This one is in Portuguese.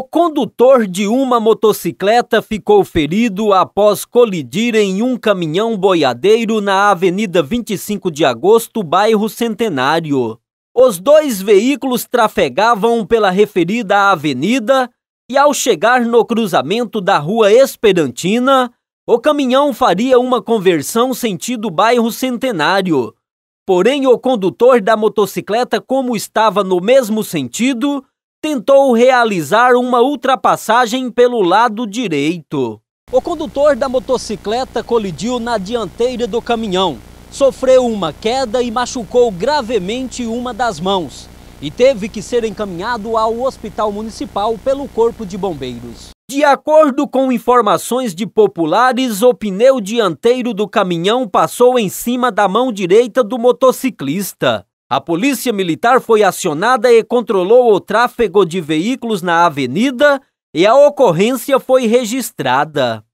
O condutor de uma motocicleta ficou ferido após colidir em um caminhão boiadeiro na Avenida 25 de Agosto, bairro Centenário. Os dois veículos trafegavam pela referida avenida e, ao chegar no cruzamento da Rua Esperantina, o caminhão faria uma conversão sentido bairro Centenário. Porém, o condutor da motocicleta, como estava no mesmo sentido, tentou realizar uma ultrapassagem pelo lado direito. O condutor da motocicleta colidiu na dianteira do caminhão, sofreu uma queda e machucou gravemente uma das mãos e teve que ser encaminhado ao hospital municipal pelo Corpo de Bombeiros. De acordo com informações de populares, o pneu dianteiro do caminhão passou em cima da mão direita do motociclista. A polícia militar foi acionada e controlou o tráfego de veículos na avenida e a ocorrência foi registrada.